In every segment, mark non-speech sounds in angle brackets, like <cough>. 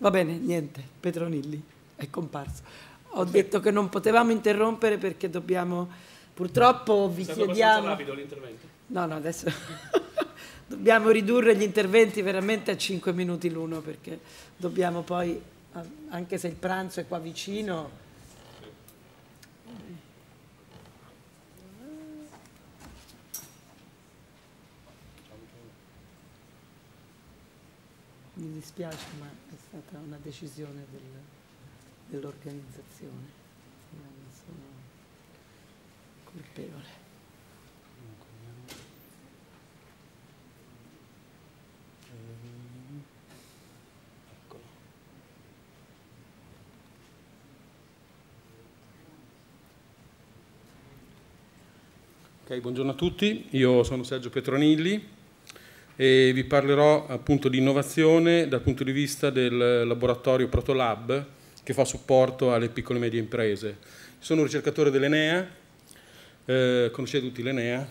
Va bene, niente, Petronilli è comparso. Ho okay. detto che non potevamo interrompere perché dobbiamo, purtroppo vi è chiediamo... rapido l'intervento. No, no, adesso <laughs> dobbiamo ridurre gli interventi veramente a 5 minuti l'uno perché dobbiamo poi, anche se il pranzo è qua vicino dispiace, ma è stata una decisione del, dell'organizzazione. Io non sono colpevole. Okay, buongiorno a tutti, io sono Sergio Petronilli, e vi parlerò appunto di innovazione dal punto di vista del laboratorio Protolab che fa supporto alle piccole e medie imprese. Sono un ricercatore dell'Enea, eh, conoscete tutti l'Enea,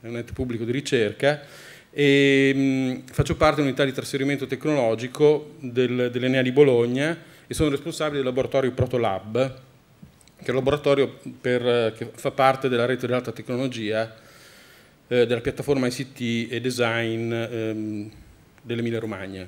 è un ente pubblico di ricerca e mh, mm, faccio parte dell'unità di trasferimento tecnologico del, dell'Enea di Bologna e sono responsabile del laboratorio Protolab, che è un laboratorio per, eh, che fa parte della rete dell'alta tecnologia eh, della piattaforma ICT e design ehm, dell'Emilia Romagna.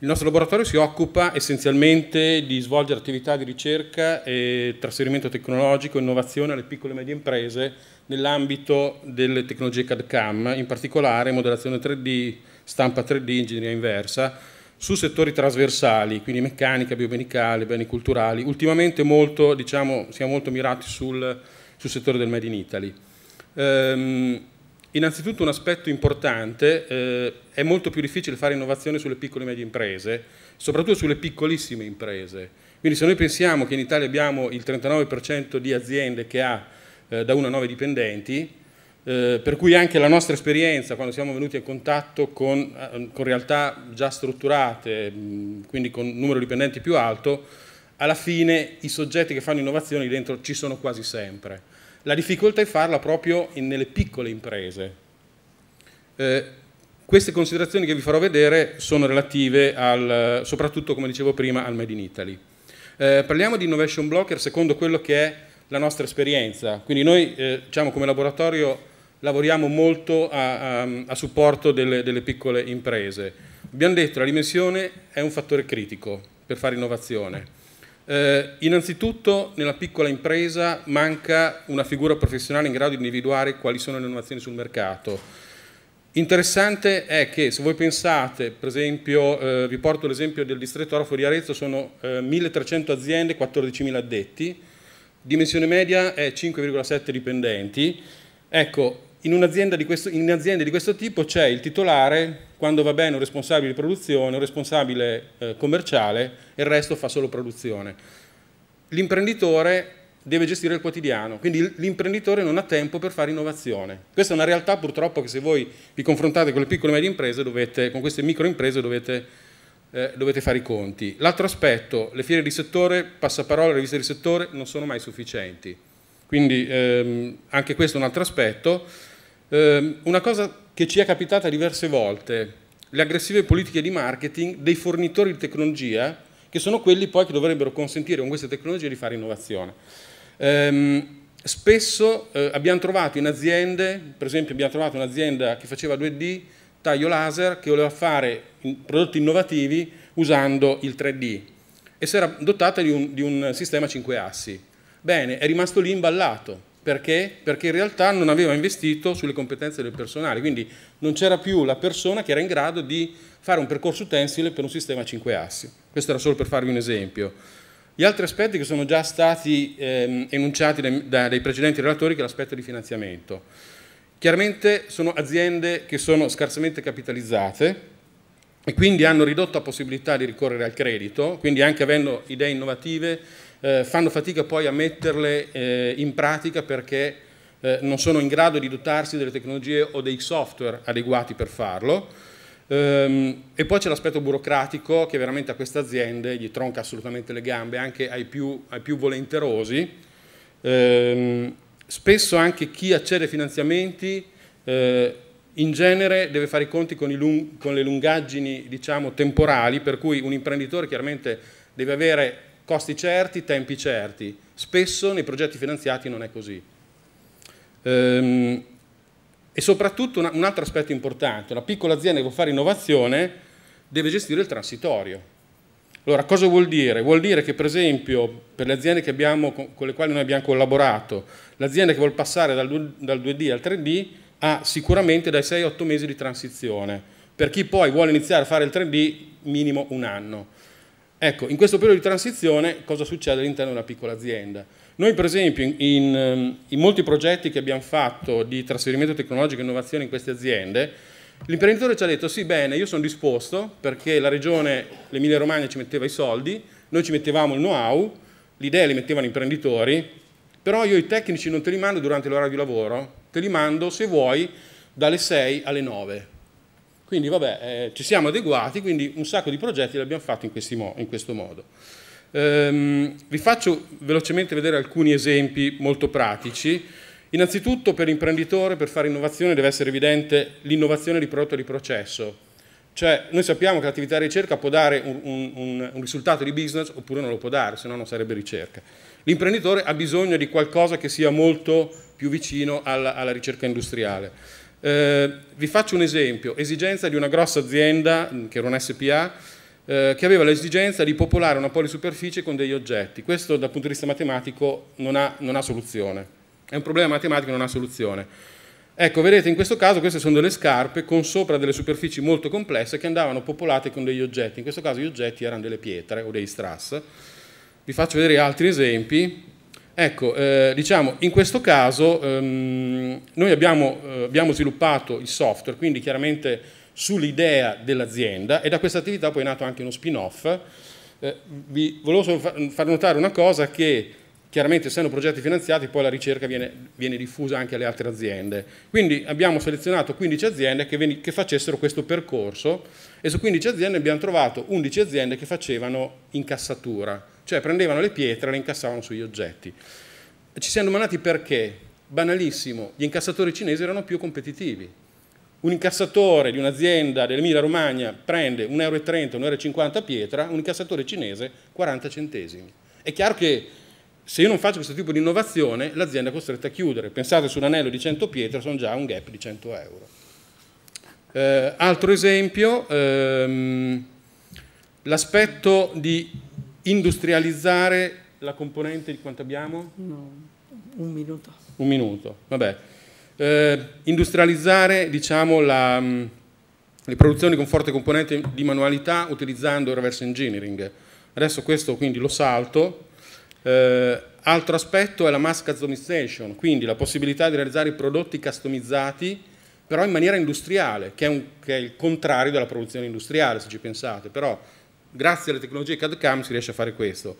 Il nostro laboratorio si occupa essenzialmente di svolgere attività di ricerca e trasferimento tecnologico e innovazione alle piccole e medie imprese nell'ambito delle tecnologie CAD-CAM, in particolare modellazione 3D, stampa 3D, ingegneria inversa, su settori trasversali, quindi meccanica, biomedicale, beni culturali. Ultimamente molto, diciamo, siamo molto mirati sul, sul, settore del Made in Italy. Ehm, Innanzitutto un aspetto importante, eh, è molto più difficile fare innovazione sulle piccole e medie imprese, soprattutto sulle piccolissime imprese. Quindi se noi pensiamo che in Italia abbiamo il 39% di aziende che ha eh, da 1 a 9 dipendenti, eh, per cui anche la nostra esperienza quando siamo venuti a contatto con, eh, con realtà già strutturate, quindi con un numero di dipendenti più alto, alla fine i soggetti che fanno innovazioni dentro ci sono quasi sempre. La difficoltà è farla proprio in, nelle piccole imprese. Eh, queste considerazioni che vi farò vedere sono relative al, soprattutto, come dicevo prima, al Made in Italy. Eh, parliamo di innovation blocker secondo quello che è la nostra esperienza. Quindi noi, eh, diciamo, come laboratorio lavoriamo molto a, a, a supporto delle, delle, piccole imprese. Abbiamo detto che la dimensione è un fattore critico per fare innovazione. Eh, innanzitutto nella piccola impresa manca una figura professionale in grado di individuare quali sono le innovazioni sul mercato. Interessante è che se voi pensate, per esempio, eh, vi porto l'esempio del distretto Arofo di Arezzo, sono eh, 1300 aziende, 14.000 addetti, dimensione media è 5,7 dipendenti. Ecco, in un'azienda di, un di questo, tipo c'è il titolare, quando va bene un responsabile di produzione, un responsabile eh, commerciale e il resto fa solo produzione. L'imprenditore deve gestire il quotidiano, quindi l'imprenditore non ha tempo per fare innovazione. Questa è una realtà purtroppo che se voi vi confrontate con le piccole e medie imprese, dovete, con queste micro imprese dovete, eh, dovete fare i conti. L'altro aspetto, le fiere di settore, passaparola, le riviste di settore non sono mai sufficienti. Quindi ehm, anche questo è un altro aspetto. Eh, una cosa che ci è capitata diverse volte, le aggressive politiche di marketing dei fornitori di tecnologia, che sono quelli poi che dovrebbero consentire con queste tecnologie di fare innovazione. Eh, spesso eh, abbiamo trovato in aziende, per esempio abbiamo trovato un'azienda che faceva 2D, taglio laser, che voleva fare prodotti innovativi usando il 3D e si era dotata di un, di un sistema 5 assi. Bene, è rimasto lì imballato, perché? Perché in realtà non aveva investito sulle competenze del personale, quindi non c'era più la persona che era in grado di fare un percorso utensile per un sistema a 5 assi. Questo era solo per farvi un esempio. Gli altri aspetti che sono già stati ehm, enunciati dai, dai precedenti relatori, che è l'aspetto di finanziamento. Chiaramente sono aziende che sono scarsamente capitalizzate, e quindi hanno ridotto la possibilità di ricorrere al credito, quindi anche avendo idee innovative eh, fanno fatica poi a metterle eh, in pratica perché eh, non sono in grado di dotarsi delle tecnologie o dei software adeguati per farlo. Ehm, e poi c'è l'aspetto burocratico che veramente a queste aziende gli tronca assolutamente le gambe, anche ai più, ai più volenterosi. Ehm, spesso anche chi accede ai finanziamenti eh, in genere deve fare i conti con, i lung con le lungaggini diciamo, temporali, per cui un imprenditore chiaramente deve avere costi certi, tempi certi. Spesso nei progetti finanziati non è così. Ehm, e soprattutto un altro aspetto importante, una piccola azienda che vuole fare innovazione deve gestire il transitorio. Allora, cosa vuol dire? Vuol dire che per esempio per le aziende abbiamo, con le quali noi abbiamo collaborato, l'azienda che vuole passare dal 2D al 3D ha sicuramente dai 6 8 mesi di transizione. Per chi poi vuole iniziare a fare il 3D, minimo un anno. Ecco, in questo periodo di transizione cosa succede all'interno di una piccola azienda? Noi per esempio in, ehm, in, molti progetti che abbiamo fatto di trasferimento tecnologico e innovazione in queste aziende, l'imprenditore ci ha detto sì bene, io sono disposto perché la regione, l'Emilia Romagna ci metteva i soldi, noi ci mettevamo il know-how, le idee le mettevano gli imprenditori, però io i tecnici non te li mando durante l'orario di lavoro, te li mando se vuoi dalle 6 alle 9 quindi vabbè, eh, ci siamo adeguati, quindi un sacco di progetti li abbiamo fatti in, mo in questo modo. Ehm, vi faccio velocemente vedere alcuni esempi molto pratici. Innanzitutto per imprenditore, per fare innovazione, deve essere evidente l'innovazione di prodotto e di processo. Cioè, noi sappiamo che l'attività di ricerca può dare un, un, un, risultato di business oppure non lo può dare, se no non sarebbe ricerca. L'imprenditore ha bisogno di qualcosa che sia molto più vicino alla, alla ricerca industriale. Eh, vi faccio un esempio, esigenza di una grossa azienda, mm, che era un SPA, che aveva l'esigenza di popolare una polisuperficie con degli oggetti. Questo dal punto di vista matematico non ha, non ha soluzione. È un problema matematico che non ha soluzione. Ecco, vedete, in questo caso queste sono delle scarpe con sopra delle superfici molto complesse che andavano popolate con degli oggetti. In questo caso gli oggetti erano delle pietre o dei strass. Vi faccio vedere altri esempi. Ecco, eh, diciamo, in questo caso ehm, noi abbiamo, eh, abbiamo, sviluppato il software, quindi chiaramente sull'idea dell'azienda e da questa attività poi è nato anche uno spin-off. Eh, vi volevo solo far notare una cosa che chiaramente essendo progetti finanziati poi la ricerca viene, viene diffusa anche alle altre aziende. Quindi abbiamo selezionato 15 aziende che, che facessero questo percorso e su 15 aziende abbiamo trovato 11 aziende che facevano incassatura cioè prendevano le pietre e le incassavano sugli oggetti. Ci siamo domandati perché. Banalissimo, gli incassatori cinesi erano più competitivi. Un incassatore di un'azienda dell'Emilia Romagna prende 1,30 euro, 1,50 euro pietra, un incassatore cinese 40 centesimi. È chiaro che se io non faccio questo tipo di innovazione l'azienda è costretta a chiudere. Pensate su un anello di 100 pietre sono già un gap di 100 euro. Eh, altro esempio, ehm, l'aspetto di industrializzare la componente di quanto abbiamo? No, un minuto. Un minuto, vabbè. Eh, industrializzare diciamo, la, mm, le produzioni con forte componente di manualità utilizzando il reverse engineering. Adesso questo quindi lo salto. Eh, altro aspetto è la mass customization, quindi la possibilità di realizzare prodotti customizzati però in maniera industriale, che è, un, che è il contrario della produzione industriale se ci pensate, però Grazie alle tecnologie CAD-CAM si riesce a fare questo.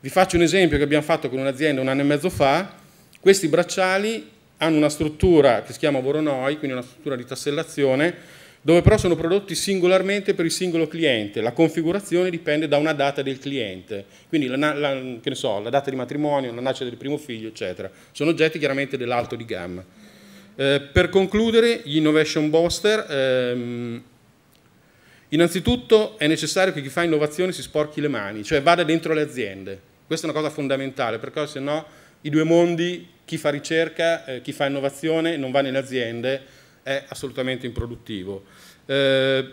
Vi faccio un esempio che abbiamo fatto con un'azienda un anno e mezzo fa. Questi bracciali hanno una struttura che si chiama Voronoi, quindi una struttura di tassellazione, dove però sono prodotti singolarmente per il singolo cliente. La configurazione dipende da una data del cliente, quindi la, la, so, la data di matrimonio, la nascita del primo figlio, eccetera. Sono oggetti chiaramente dell'alto di gamma. Eh, per concludere, gli Innovation Booster... Ehm, Innanzitutto è necessario che chi fa innovazione si sporchi le mani, cioè vada dentro le aziende. Questa è una cosa fondamentale, perché se no i due mondi, chi fa ricerca, eh, chi fa innovazione non va nelle aziende, è assolutamente improduttivo. Eh,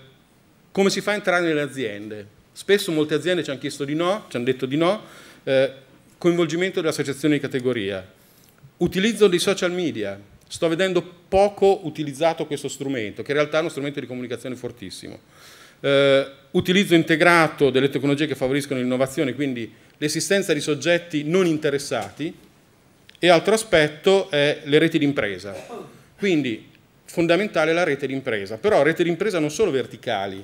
come si fa a entrare nelle aziende? Spesso molte aziende ci hanno chiesto di no, ci hanno detto di no, eh, coinvolgimento delle associazioni di categoria, utilizzo dei social media, sto vedendo poco utilizzato questo strumento, che in realtà è uno strumento di comunicazione fortissimo eh, utilizzo integrato delle tecnologie che favoriscono l'innovazione, quindi l'esistenza di soggetti non interessati, e altro aspetto è le reti d'impresa. Quindi fondamentale la rete d'impresa, però rete d'impresa non solo verticali,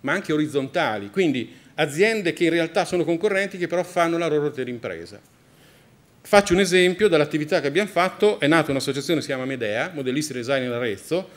ma anche orizzontali, quindi aziende che in realtà sono concorrenti che però fanno la loro rete d'impresa. Faccio un esempio dall'attività che abbiamo fatto, è nata un'associazione che si chiama Medea, modellisti design in Arezzo,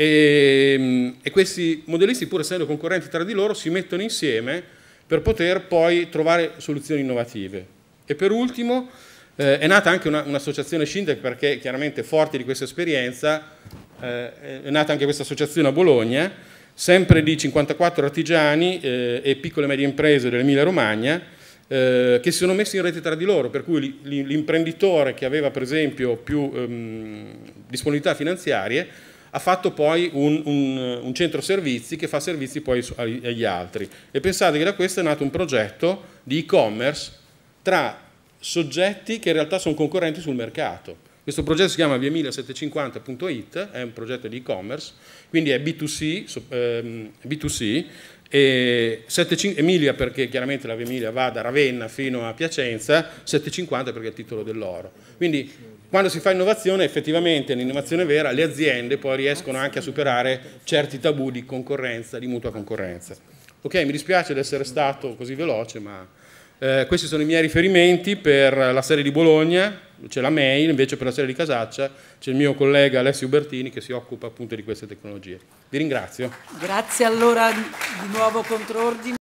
e, ehm, e questi modellisti, pur essendo concorrenti tra di loro, si mettono insieme per poter poi trovare soluzioni innovative. E per ultimo eh, è nata anche un'associazione un perché chiaramente forte di questa esperienza eh, è nata anche questa associazione a Bologna, sempre di 54 artigiani eh, e piccole e medie imprese dell'Emilia Romagna eh, che si sono messi in rete tra di loro, per cui l'imprenditore che aveva per esempio più ehm, disponibilità finanziarie ha fatto poi un, un, un, centro servizi che fa servizi poi agli altri. E pensate che da questo è nato un progetto di e-commerce tra soggetti che in realtà sono concorrenti sul mercato. Questo progetto si chiama via 1750.it, è un progetto di e-commerce, quindi è B2C, ehm, B2C e 75, Emilia perché chiaramente la via Emilia va da Ravenna fino a Piacenza, 750 perché è il titolo dell'oro. Quindi quando si fa innovazione, effettivamente l'innovazione vera, le aziende poi riescono ah, anche a superare certi tabù di concorrenza, di mutua concorrenza. Ok, mi dispiace di essere stato così veloce, ma eh, questi sono i miei riferimenti per la serie di Bologna, c'è la mail, invece per la serie di Casaccia c'è il mio collega Alessio Bertini che si occupa appunto di queste tecnologie. Vi ringrazio. Grazie allora di nuovo controordine.